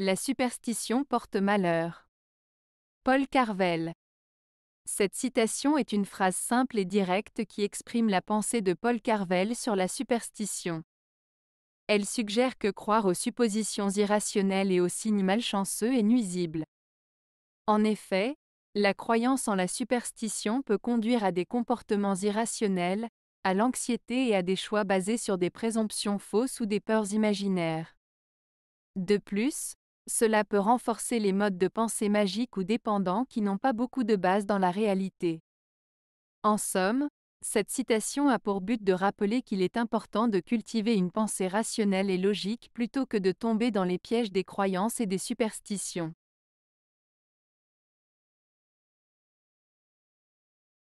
La superstition porte malheur. Paul Carvel. Cette citation est une phrase simple et directe qui exprime la pensée de Paul Carvel sur la superstition. Elle suggère que croire aux suppositions irrationnelles et aux signes malchanceux est nuisible. En effet, la croyance en la superstition peut conduire à des comportements irrationnels, à l'anxiété et à des choix basés sur des présomptions fausses ou des peurs imaginaires. De plus, cela peut renforcer les modes de pensée magiques ou dépendants qui n'ont pas beaucoup de base dans la réalité. En somme, cette citation a pour but de rappeler qu'il est important de cultiver une pensée rationnelle et logique plutôt que de tomber dans les pièges des croyances et des superstitions.